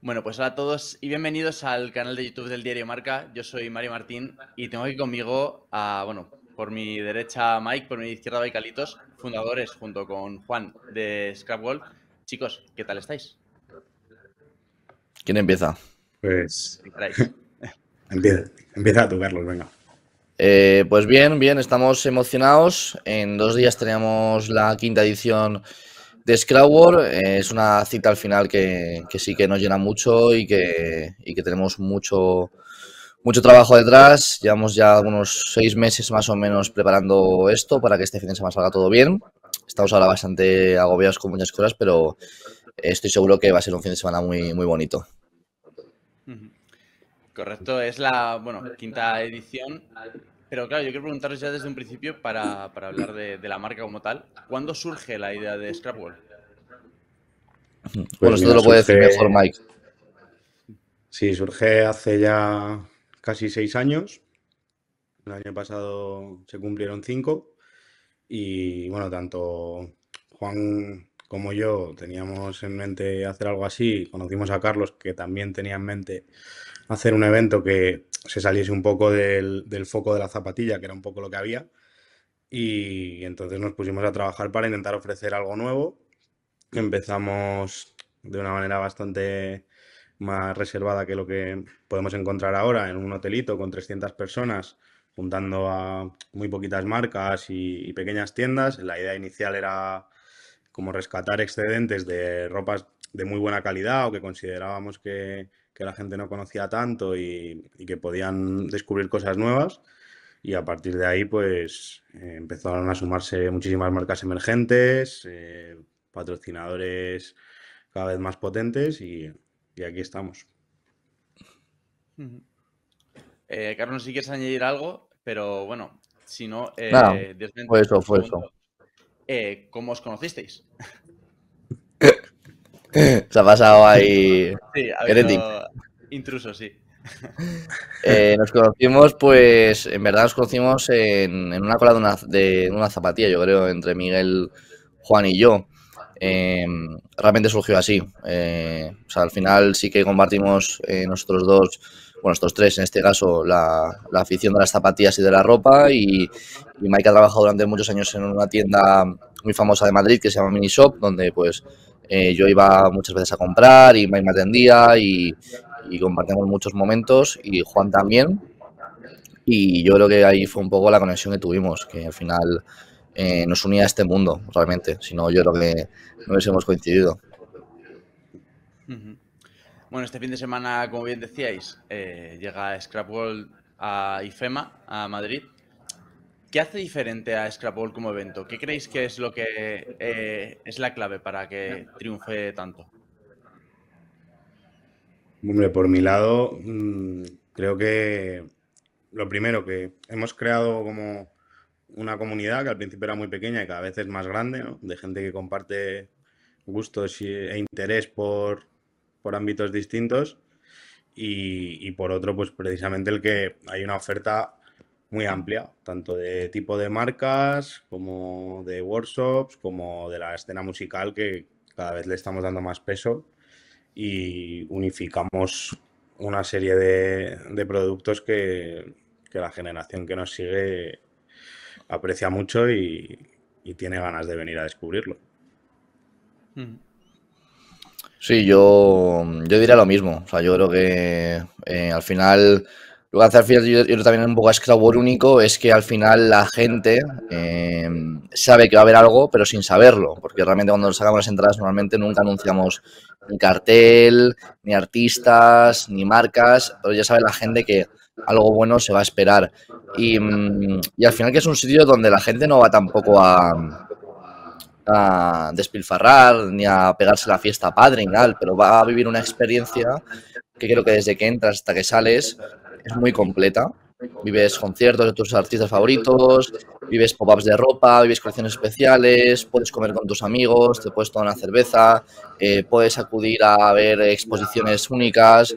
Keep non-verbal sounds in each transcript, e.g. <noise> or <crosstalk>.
Bueno, pues hola a todos y bienvenidos al canal de YouTube del Diario Marca. Yo soy Mario Martín y tengo aquí conmigo a, bueno, por mi derecha Mike, por mi izquierda Baikalitos, fundadores junto con Juan de World. Chicos, ¿qué tal estáis? ¿Quién empieza? Pues... <laughs> empieza, empieza tú, Carlos, venga. Eh, pues bien, bien, estamos emocionados. En dos días teníamos la quinta edición de eh, es una cita al final que, sí que nos llena mucho y que, tenemos mucho, mucho trabajo detrás. Llevamos ya unos seis meses más o menos preparando esto para que este fin de semana salga todo bien. Estamos ahora bastante agobiados con muchas cosas, pero estoy seguro que va a ser un fin de semana muy, muy bonito. Correcto, es la bueno, quinta edición pero claro, yo quiero preguntaros ya desde un principio para, hablar de, la marca como tal. ¿Cuándo surge la idea de Scrapwall? Pues bueno, esto lo puede decir mejor Mike. Sí, surge hace ya casi seis años. El año pasado se cumplieron cinco. Y bueno, tanto Juan como yo teníamos en mente hacer algo así. Conocimos a Carlos, que también tenía en mente hacer un evento que se saliese un poco del, foco de la zapatilla, que era un poco lo que había. Y entonces nos pusimos a trabajar para intentar ofrecer algo nuevo. Empezamos de una manera bastante más reservada que lo que podemos encontrar ahora en un hotelito con 300 personas, juntando a muy poquitas marcas y pequeñas tiendas. La idea inicial era como rescatar excedentes de ropas de muy buena calidad o que considerábamos que, que la gente no conocía tanto y, que podían descubrir cosas nuevas. Y a partir de ahí, pues eh, empezaron a sumarse muchísimas marcas emergentes, eh, patrocinadores cada vez más potentes y, aquí estamos. Eh, Carlos, si quieres añadir algo, pero bueno, si no, eh, no, fue eso, fue eso. ¿Cómo os conocisteis? <laughs> Se ha pasado ahí. Sí, ha intruso, sí. Eh, nos conocimos, pues, en verdad nos conocimos en, una cola de una, de una, zapatilla, yo creo, entre Miguel, Juan y yo. Em, realmente surgió así. Eh, o sea, al final sí que compartimos eh, nosotros dos, bueno, estos tres en este caso, la, afición de las zapatillas y de la ropa. Y, y Mike ha trabajado durante muchos años en una tienda muy famosa de Madrid que se llama Minishop, donde pues eh, yo iba muchas veces a comprar y Mike me atendía y, compartíamos muchos momentos y Juan también. Y yo creo que ahí fue un poco la conexión que tuvimos, que al final eh, nos unía a este mundo realmente. Si no, yo creo que no hubiésemos coincidido. Bueno, este fin de semana, como bien decíais, eh, llega Scrap World a IFEMA, a Madrid. ¿Qué hace diferente a Scrapball como evento? ¿Qué creéis que es lo que eh, es la clave para que triunfe tanto? por mi lado, mm, creo que lo primero que hemos creado como una comunidad que al principio era muy pequeña y cada vez es más grande, de gente que comparte gustos e interés por, ámbitos distintos. Y, y por otro, pues precisamente el que hay una oferta muy amplia, tanto de tipo de marcas como de workshops, como de la escena musical que cada vez le estamos dando más peso y unificamos una serie de, productos que, la generación que nos sigue aprecia mucho y, tiene ganas de venir a descubrirlo. Mm. Sí, yo, yo diría lo mismo. O sea, yo creo que eh, al final lo que hace al final, yo, también un poco a Scrabble único, es que al final la gente em, sabe que va a haber algo, pero sin saberlo, porque realmente cuando sacamos las entradas normalmente nunca anunciamos ni cartel, ni artistas, ni marcas, pero ya sabe la gente que algo bueno se va a esperar. Y, mm, al final que es un sitio donde la gente no va tampoco a, despilfarrar ni a pegarse la fiesta padre ni tal, pero va a vivir una experiencia que creo que desde que entras hasta que sales muy completa. Vives conciertos de tus artistas favoritos, vives pop-ups de ropa, vives colecciones especiales, puedes comer con tus amigos, te puedes tomar una cerveza, eh, puedes acudir a ver exposiciones únicas.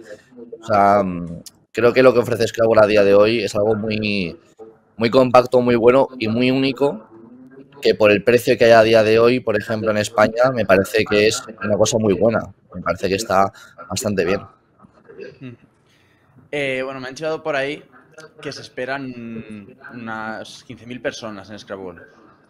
Mm, creo que lo que ofrece Scrabble a día de hoy es algo muy, muy compacto, muy bueno y muy único que por el precio que hay a día de hoy, por ejemplo, en España, me parece que es una cosa muy buena. Me parece que está bastante bien. Mm. Eh, bueno, me han llegado por ahí que se esperan unas 15.000 personas en Scrabble.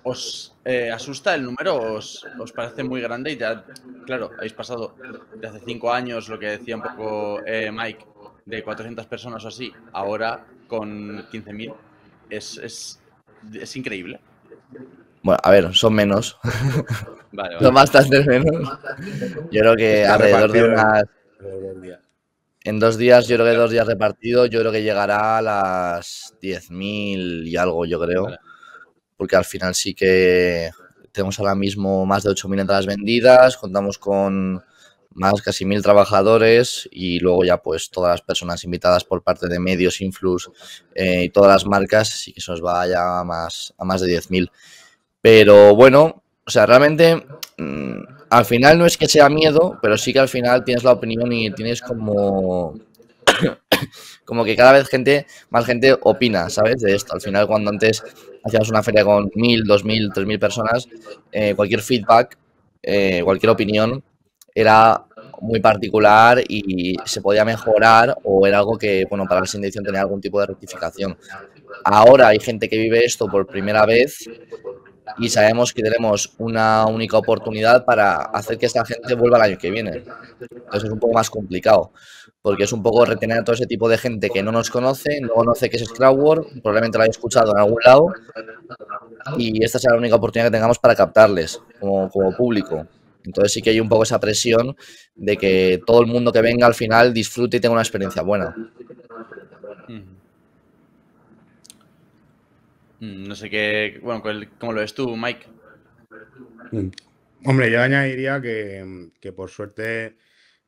¿Os eh, asusta el número? ¿Os, parece muy grande? Y ya, claro, habéis pasado de hace cinco años lo que decía un poco eh, Mike, de 400 personas o así, ahora con 15.000. Es, es, increíble. Bueno, a ver, son menos. <laughs> Vale, más Son bastantes menos. Yo creo que alrededor de unas. En dos días, yo creo que dos días de yo creo que llegará a las 10.000 y algo, yo creo. Porque al final sí que tenemos ahora mismo más de 8.000 entradas vendidas, contamos con más casi 1.000 trabajadores y luego ya pues todas las personas invitadas por parte de medios, influx eh, y todas las marcas, sí que eso nos va ya a más, a más de 10.000. Pero bueno, o sea, realmente mm, al final no es que sea miedo, pero sí que al final tienes la opinión y tienes como <coughs> como que cada vez gente, más gente opina, ¿sabes? De esto. Al final, cuando antes hacías una feria con mil, dos mil, tres mil personas, eh, cualquier feedback, eh, cualquier opinión era muy particular y se podía mejorar o era algo que, bueno, para la siguiente tenía algún tipo de rectificación. Ahora hay gente que vive esto por primera vez y sabemos que tenemos una única oportunidad para hacer que esta gente vuelva el año que viene. Entonces es un poco más complicado, porque es un poco retener a todo ese tipo de gente que no nos conoce, no conoce que es war probablemente lo haya escuchado en algún lado, y esta será la única oportunidad que tengamos para captarles como, como público. Entonces sí que hay un poco esa presión de que todo el mundo que venga al final disfrute y tenga una experiencia buena. Mm, no sé qué, bueno, ¿cómo lo ves tú, Mike? Mm. Hombre, yo añadiría que, por suerte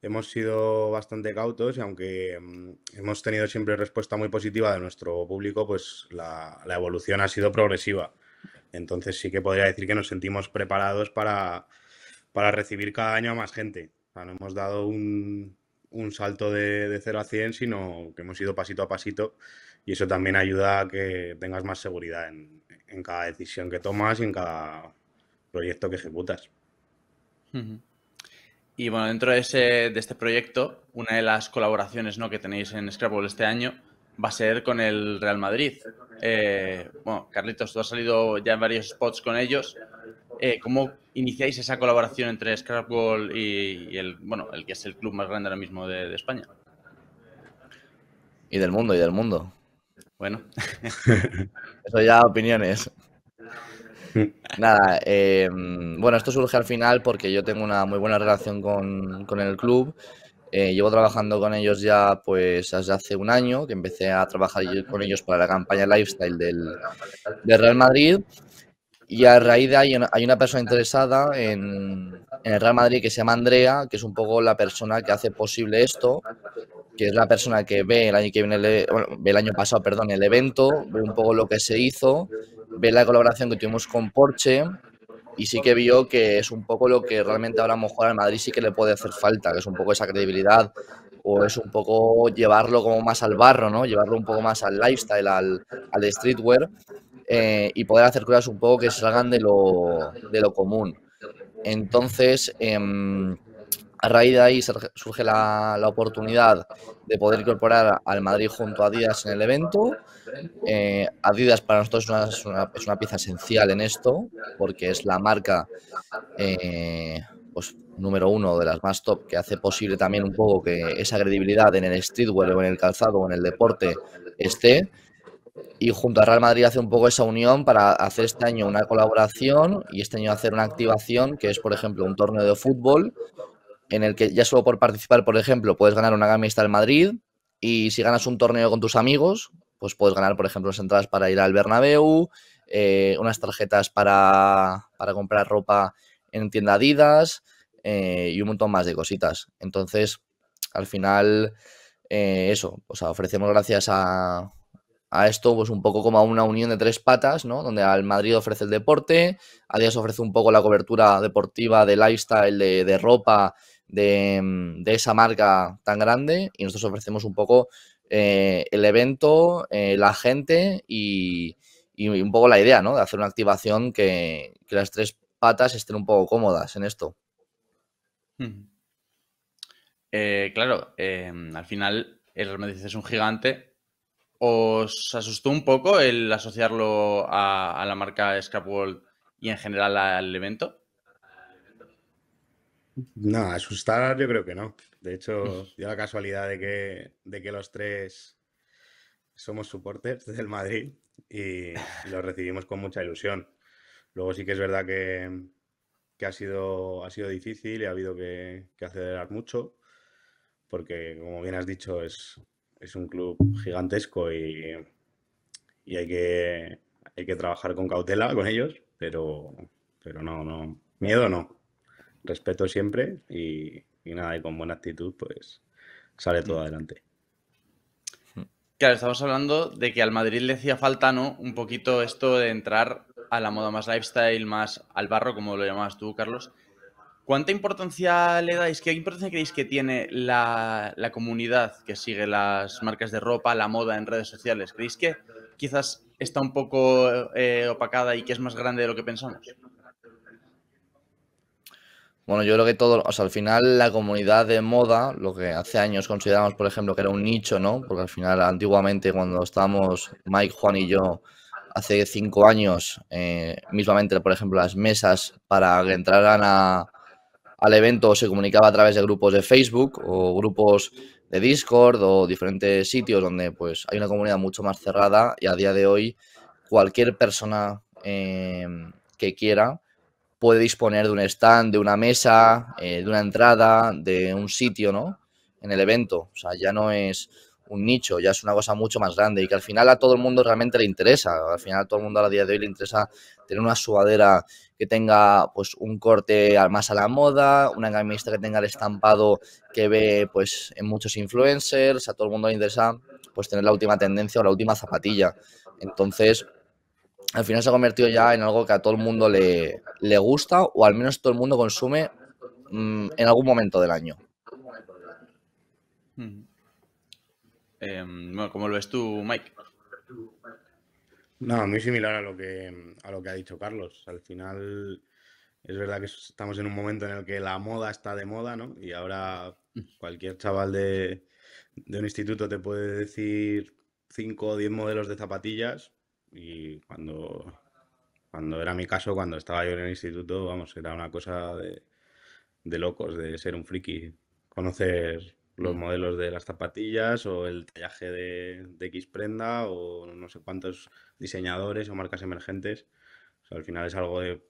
hemos sido bastante cautos y aunque mm, hemos tenido siempre respuesta muy positiva de nuestro público, pues la, evolución ha sido progresiva. Entonces sí que podría decir que nos sentimos preparados para, recibir cada año a más gente. no hemos dado un, salto de, de, 0 a 100, sino que hemos ido pasito a pasito y eso también ayuda a que tengas más seguridad en, cada decisión que tomas y en cada proyecto que ejecutas. Y bueno, dentro de, ese, de este proyecto, una de las colaboraciones ¿no? que tenéis en Scrabble este año va a ser con el Real Madrid. Eh, bueno, Carlitos, tú has salido ya en varios spots con ellos. Eh, ¿Cómo iniciáis esa colaboración entre Scrabble y, el, bueno, el que es el club más grande ahora mismo de España? Y del mundo, y del mundo. Bueno, <laughs> eso ya opiniones. Nada, eh, bueno, esto surge al final porque yo tengo una muy buena relación con, el club. Eh, llevo trabajando con ellos ya pues desde hace un año, que empecé a trabajar con ellos para la campaña Lifestyle del, Real Madrid. Y a raíz de ahí hay una persona interesada en, el Real Madrid que se llama Andrea, que es un poco la persona que hace posible esto que es la persona que ve el año que viene, e, el, año pasado, perdón, el evento, ve un poco lo que se hizo, ve la colaboración que tuvimos con Porsche y sí que vio que es un poco lo que realmente ahora mejor al Madrid sí que le puede hacer falta, que es un poco esa credibilidad o es un poco llevarlo como más al barro, ¿no? Llevarlo un poco más al lifestyle, al, al streetwear eh, y poder hacer cosas un poco que salgan de lo, de lo común. Entonces, em, a raíz de ahí surge la, oportunidad de poder incorporar al Madrid junto a Adidas en el evento. Eh, Adidas para nosotros es una, pieza esencial en esto, porque es la marca eh, pues, número uno de las más top que hace posible también un poco que esa credibilidad en el streetwear o en el calzado o en el deporte esté. Y junto a Real Madrid hace un poco esa unión para hacer este año una colaboración y este año hacer una activación que es, por ejemplo, un torneo de fútbol en el que ya solo por participar, por ejemplo, puedes ganar una Gamista del Madrid y si ganas un torneo con tus amigos, pues puedes ganar, por ejemplo, las entradas para ir al Bernabéu, eh, unas tarjetas para, para, comprar ropa en tienda Adidas eh, y un montón más de cositas. Entonces, al final, eh, eso, o ofrecemos gracias a, a esto, pues un poco como a una unión de tres patas, ¿no? Donde al Madrid ofrece el deporte, Adidas ofrece un poco la cobertura deportiva, de lifestyle, de ropa de, esa marca tan grande y nosotros ofrecemos un poco eh, el evento, eh, la gente y, un poco la idea, ¿no? De hacer una activación que, las tres patas estén un poco cómodas en esto. Eh, claro, em, al final el Remedio es un gigante. ¿Os asustó un poco el asociarlo a, la marca Scapwall y en general al evento? No, asustar yo creo que no. De hecho, dio la casualidad de que, de que los tres somos supporters del Madrid y, los recibimos con mucha ilusión. Luego sí que es verdad que, ha, sido, ha sido difícil y ha habido que, que acelerar mucho, porque como bien has dicho, es, un club gigantesco y, y hay, que, hay que trabajar con cautela con ellos, pero, pero no, no, miedo no respeto siempre y, nada, y con buena actitud, pues sale todo mm. adelante. Claro, estamos hablando de que al Madrid le hacía falta, ¿no? Un poquito esto de entrar a la moda más lifestyle, más al barro, como lo llamabas tú, Carlos. ¿Cuánta importancia le dais? ¿Qué importancia creéis que tiene la, comunidad que sigue las marcas de ropa, la moda en redes sociales? ¿Creéis que quizás está un poco eh, opacada y que es más grande de lo que pensamos? Bueno, yo creo que todo, o sea, al final la comunidad de moda, lo que hace años consideramos, por ejemplo, que era un nicho, ¿no? Porque al final, antiguamente, cuando estábamos Mike, Juan y yo, hace cinco años, eh, mismamente, por ejemplo, las mesas para que entraran al evento se comunicaba a través de grupos de Facebook o grupos de Discord o diferentes sitios donde pues hay una comunidad mucho más cerrada y a día de hoy cualquier persona eh, que quiera puede disponer de un stand, de una mesa, eh, de una entrada, de un sitio, ¿no? En el evento. O sea, ya no es un nicho, ya es una cosa mucho más grande y que al final a todo el mundo realmente le interesa. Al final a todo el mundo a día de hoy le interesa tener una sudadera que tenga pues un corte más a la moda, una camiseta que tenga el estampado que ve pues en muchos influencers, a todo el mundo le interesa pues tener la última tendencia o la última zapatilla. Entonces, al final se ha convertido ya en algo que a todo el mundo le, gusta o al menos todo el mundo consume mm, en algún momento del año. Em, ¿cómo lo ves tú, Mike? No, muy similar a lo que a lo que ha dicho Carlos. Al final es verdad que estamos en un momento en el que la moda está de moda, ¿no? Y ahora mm. cualquier chaval de, de un instituto te puede decir 5 o 10 modelos de zapatillas y cuando, cuando era mi caso, cuando estaba yo en el instituto, vamos, era una cosa de, de locos, de ser un friki, conocer los mm. modelos de las zapatillas o el tallaje de, X prenda o no sé cuántos diseñadores o marcas emergentes. al final es algo de,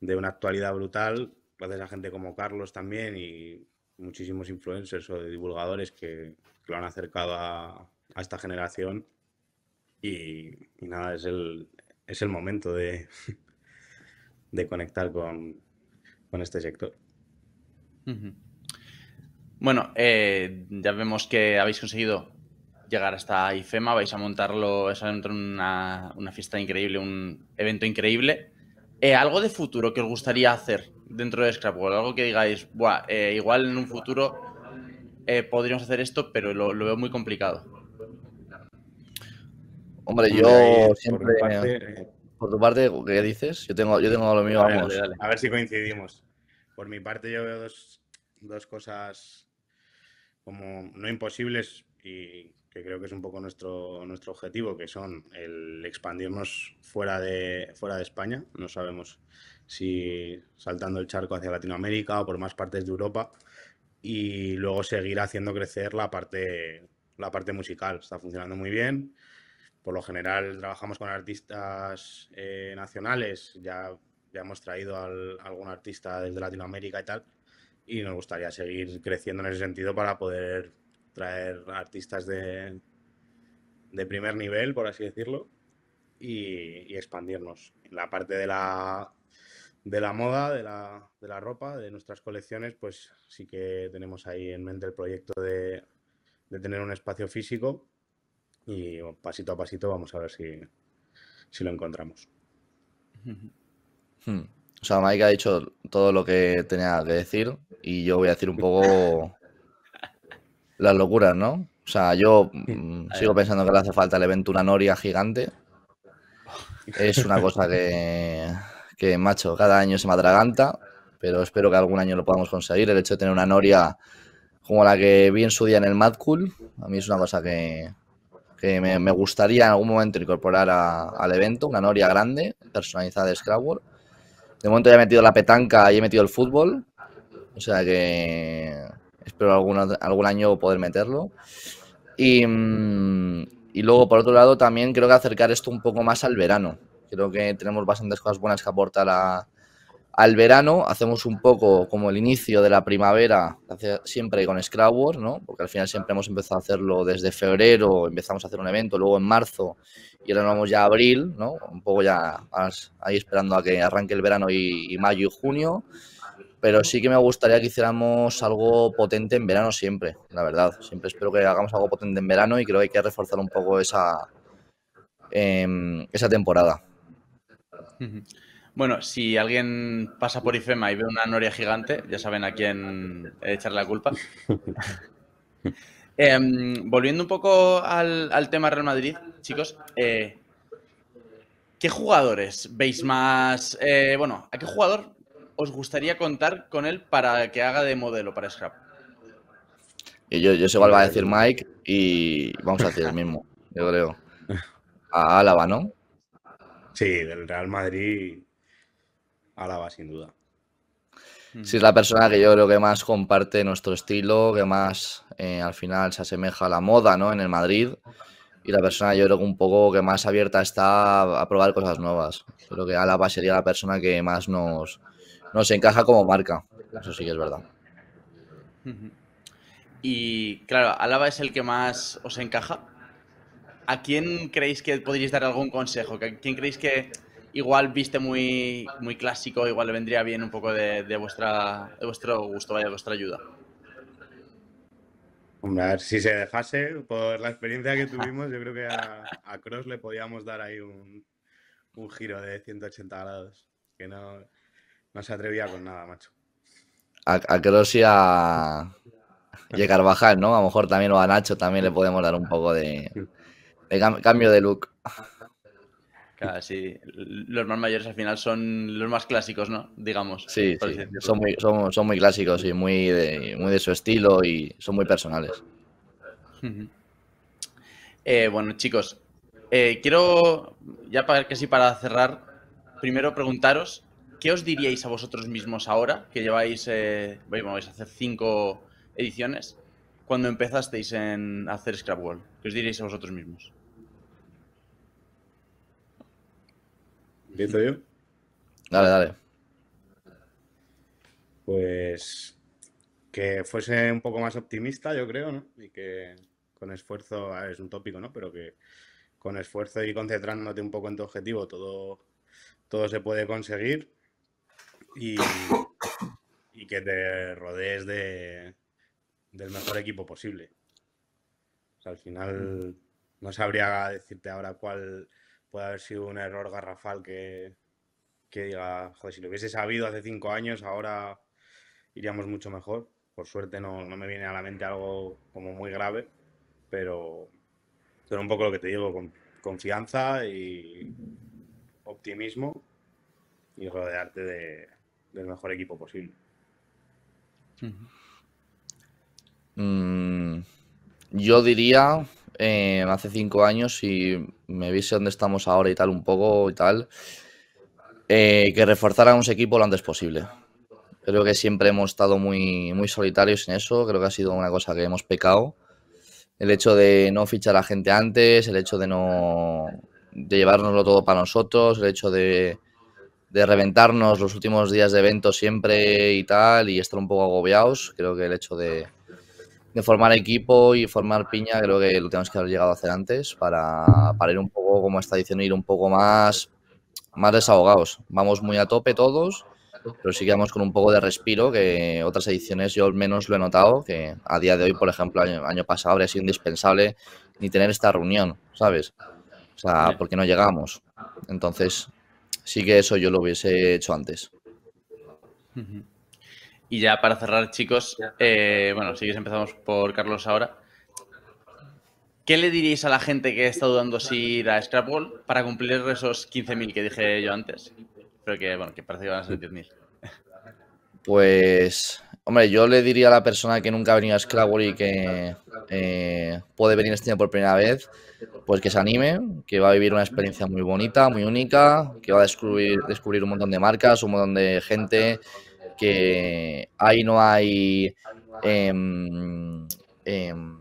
de una actualidad brutal, gracias a gente como Carlos también y muchísimos influencers o divulgadores que, que lo han acercado a, a esta generación y, nada, es el, es el momento de, <laughs> de conectar con, este sector. Bueno, eh, ya vemos que habéis conseguido llegar hasta IFEMA, vais a montarlo, es una, una fiesta increíble, un evento increíble. Eh, ¿Algo de futuro que os gustaría hacer dentro de Scrapbook, Algo que digáis, eh, igual en un futuro podríamos hacer esto, pero lo veo muy complicado. Hombre, yo siempre. Eh, por, tu parte, ¿qué dices? Yo tengo, yo tengo lo mío. A ver si coincidimos. Por mi parte, yo veo dos, dos cosas como no imposibles y que creo que es un poco nuestro, nuestro objetivo, que son el expandirnos fuera de, fuera de España. No sabemos si saltando el charco hacia Latinoamérica o por más partes de Europa. Y luego seguir haciendo crecer la parte, la parte musical. Está funcionando muy bien. Por lo general trabajamos con artistas eh, nacionales, ya, ya hemos traído a algún artista desde Latinoamérica y tal, y nos gustaría seguir creciendo en ese sentido para poder traer artistas de, primer nivel, por así decirlo, y, expandirnos. En la parte de la, de la moda, de la, ropa, de nuestras colecciones, pues sí que tenemos ahí en mente el proyecto de, de tener un espacio físico y pasito a pasito vamos a ver si, si lo encontramos. <laughs> Hmm. O sea, Mike ha dicho todo lo que tenía que decir y yo voy a decir un poco las locuras, ¿no? O sea, yo mm, sigo pensando que le hace falta el evento una noria gigante. Es una cosa que, que, macho, cada año se me pero espero que algún año lo podamos conseguir. El hecho de tener una noria como la que vi en su día en el Mad Cool, a mí es una cosa que, me, gustaría en algún momento incorporar al evento, una noria grande, personalizada de Scrabble. De momento ya he metido la petanca y he metido el fútbol, o sea que espero algún, algún año poder meterlo. Y, mm, y luego, por otro lado, también creo que acercar esto un poco más al verano. Creo que tenemos bastantes cosas buenas que aporta la al verano hacemos un poco como el inicio de la primavera, siempre con Scrabble, ¿no? Porque al final siempre hemos empezado a hacerlo desde febrero, empezamos a hacer un evento, luego en marzo y ahora vamos ya a abril, ¿no? Un poco ya ahí esperando a que arranque el verano y, mayo y junio. Pero sí que me gustaría que hiciéramos algo potente en verano siempre, la verdad. Siempre espero que hagamos algo potente en verano y creo que hay que reforzar un poco esa, em, esa temporada. Bueno, si alguien pasa por IFEMA y ve una noria gigante, ya saben a quién echar la culpa. <laughs> Em, volviendo un poco al, tema Real Madrid, chicos, eh, ¿qué jugadores veis más? Eh, bueno, ¿a qué jugador os gustaría contar con él para que haga de modelo para Scrap? Yo, yo igual va a decir Mike y vamos a decir el mismo, yo creo. <laughs> A Álava, ¿no? Sí, del Real Madrid Álava, sin duda. Sí, es la persona que yo creo que más comparte nuestro estilo, que más eh, al final se asemeja a la moda, ¿no? En el Madrid. Y la persona yo creo que un poco que más abierta está a probar cosas nuevas. Creo que Álava sería la persona que más nos, nos encaja como marca. Eso sí que es verdad. Y claro, Alaba es el que más os encaja. ¿A quién creéis que podríais dar algún consejo? ¿A quién creéis que igual viste muy, muy clásico, igual le vendría bien un poco de, vuestra, vuestro gusto, vaya, de vuestra ayuda. Hombre, a ver, si se dejase, por la experiencia que tuvimos, yo creo que a, Cross le podíamos dar ahí un, un, giro de 180 grados, que no, se atrevía con nada, macho. A, Cross y a, y Carvajal, ¿no? A lo mejor también, o a Nacho también le podemos dar un poco de, cambio de look. <laughs> Los más mayores al final son los más clásicos, ¿no? Digamos. Sí, Son, muy, clásicos y muy de, muy de su estilo y son muy personales. Eh, bueno, chicos, eh, quiero, ya para casi para cerrar, primero preguntaros, ¿qué os diríais a vosotros mismos ahora que lleváis, eh, a hacer cinco ediciones, cuando empezasteis en hacer Scrap World? ¿Qué os diríais a vosotros mismos? ¿Empiezo yo? Dale, dale. Pues que fuese un poco más optimista, yo creo, ¿no? Y que con esfuerzo, es un tópico, ¿no? Pero que con esfuerzo y concentrándote un poco en tu objetivo, todo, todo se puede conseguir. Y, y que te rodees de, del mejor equipo posible. al final no sabría decirte ahora cuál puede haber sido un error garrafal que, diga, joder, si lo hubiese sabido hace cinco años, ahora iríamos mucho mejor. Por suerte no, me viene a la mente algo como muy grave, pero, pero un poco lo que te digo, con confianza y optimismo y rodearte de, del mejor equipo posible. Mm, yo diría hace cinco años y me viese dónde estamos ahora y tal un poco y tal, eh, que que un equipo lo antes posible. Creo que siempre hemos estado muy, muy solitarios en eso, creo que ha sido una cosa que hemos pecado. El hecho de no fichar a gente antes, el hecho de no de llevárnoslo todo para nosotros, el hecho de, de reventarnos los últimos días de evento siempre y tal, y estar un poco agobiados, creo que el hecho de, de formar equipo y formar piña, creo que lo tenemos que haber llegado a hacer antes para, para ir un poco, como esta edición ir un poco más, más desahogados. Vamos muy a tope todos, pero sí que vamos con un poco de respiro, que otras ediciones yo al menos lo he notado, que a día de hoy, por ejemplo, año, pasado habría sido indispensable ni tener esta reunión, ¿sabes? O sea, porque no llegamos. Entonces, sí que eso yo lo hubiese hecho antes. Y ya para cerrar, chicos, eh, bueno, si sí, empezamos por Carlos ahora. ¿Qué le diríais a la gente que está dudando si ir a Scrapball para cumplir esos 15.000 que dije yo antes? Pero que, bueno, que parece que van a ser 10.000. Pues, hombre, yo le diría a la persona que nunca ha venido a Scrabble y que eh, puede venir este año por primera vez, pues que se anime, que va a vivir una experiencia muy bonita, muy única, que va a descubrir, descubrir un montón de marcas, un montón de gente, que ahí no hay... Em, em,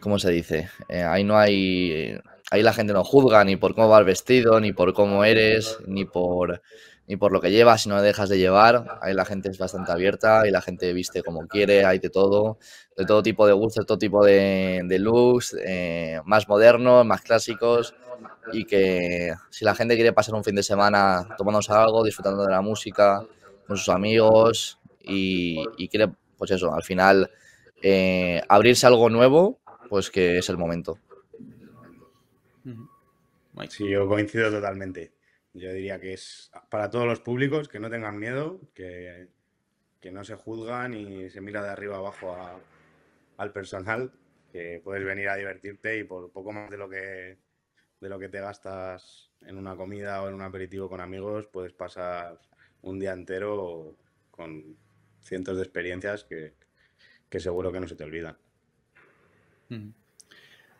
¿Cómo se dice? Eh, ahí no hay... Eh, ahí la gente no juzga ni por cómo va el vestido, ni por cómo eres, ni por, ni por lo que llevas, si no dejas de llevar. Ahí la gente es bastante abierta y la gente viste como quiere, hay de todo, de todo tipo de gustos, todo tipo de, de looks, eh, más modernos, más clásicos y que si la gente quiere pasar un fin de semana tomándose algo, disfrutando de la música, con sus amigos y, y pues eso, al final eh, abrirse algo nuevo, pues que es el momento. Sí, yo coincido totalmente. Yo diría que es para todos los públicos que no tengan miedo, que, que no se juzgan y se mira de arriba abajo al personal, que puedes venir a divertirte y por poco más de lo que de lo que te gastas en una comida o en un aperitivo con amigos, puedes pasar un día entero con cientos de experiencias que, seguro que no se te olvidan.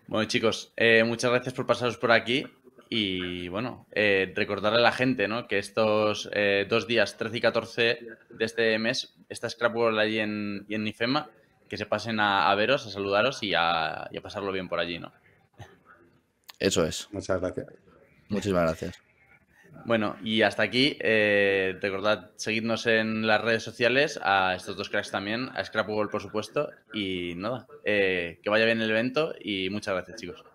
Bueno, chicos, eh, muchas gracias por pasaros por aquí. Y bueno, eh, recordarle a la gente ¿no? que estos eh, dos días, 13 y 14 de este mes, está Scrapworld allí en, en Nifema, que se pasen a, veros, a saludaros y a, y a pasarlo bien por allí, ¿no? Eso es. Muchas gracias. Muchísimas gracias. Bueno, y hasta aquí. Eh, recordad seguidnos en las redes sociales, a estos dos cracks también, a Scrapwall, por supuesto. Y nada, eh, que vaya bien el evento y muchas gracias, chicos.